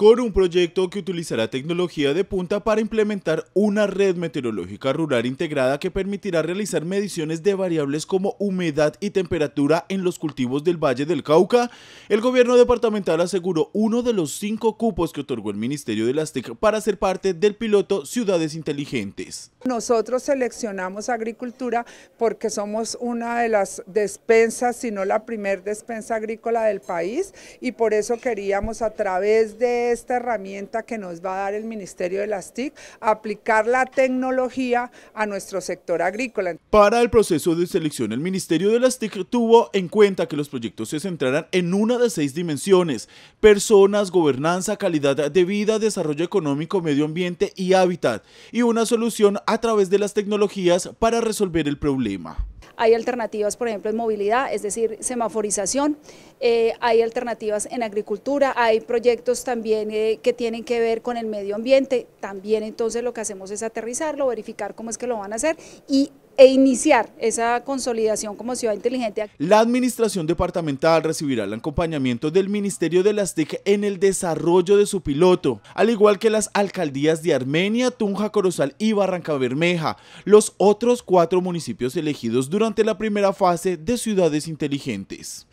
con un proyecto que utilizará tecnología de punta para implementar una red meteorológica rural integrada que permitirá realizar mediciones de variables como humedad y temperatura en los cultivos del Valle del Cauca. El gobierno departamental aseguró uno de los cinco cupos que otorgó el Ministerio de las TIC para ser parte del piloto Ciudades Inteligentes. Nosotros seleccionamos agricultura porque somos una de las despensas, si no la primer despensa agrícola del país y por eso queríamos a través de esta herramienta que nos va a dar el Ministerio de las TIC aplicar la tecnología a nuestro sector agrícola. Para el proceso de selección el Ministerio de las TIC tuvo en cuenta que los proyectos se centrarán en una de seis dimensiones, personas, gobernanza, calidad de vida, desarrollo económico, medio ambiente y hábitat y una solución a través de las tecnologías para resolver el problema. Hay alternativas, por ejemplo, en movilidad, es decir, semaforización, eh, hay alternativas en agricultura, hay proyectos también eh, que tienen que ver con el medio ambiente, también entonces lo que hacemos es aterrizarlo, verificar cómo es que lo van a hacer y e iniciar esa consolidación como ciudad inteligente. La administración departamental recibirá el acompañamiento del Ministerio de las TIC en el desarrollo de su piloto, al igual que las alcaldías de Armenia, Tunja, Corozal y Barranca Bermeja, los otros cuatro municipios elegidos durante la primera fase de ciudades inteligentes.